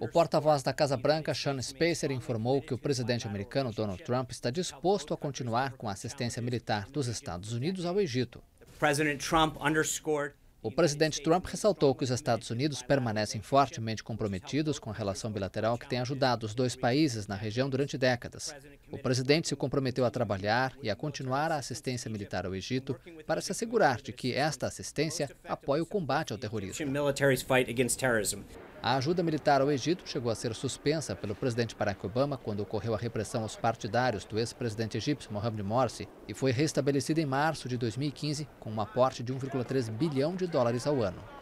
O porta-voz da Casa Branca, Sean Spacer, informou que o presidente americano Donald Trump está disposto a continuar com a assistência militar dos Estados Unidos ao Egito. O presidente Trump ressaltou que os Estados Unidos permanecem fortemente comprometidos com a relação bilateral que tem ajudado os dois países na região durante décadas. O presidente se comprometeu a trabalhar e a continuar a assistência militar ao Egito para se assegurar de que esta assistência apoie o combate ao terrorismo. A ajuda militar ao Egito chegou a ser suspensa pelo presidente Barack Obama quando ocorreu a repressão aos partidários do ex-presidente egípcio Mohamed Morsi e foi restabelecida em março de 2015 com um aporte de 1,3 bilhão de dólares ao ano.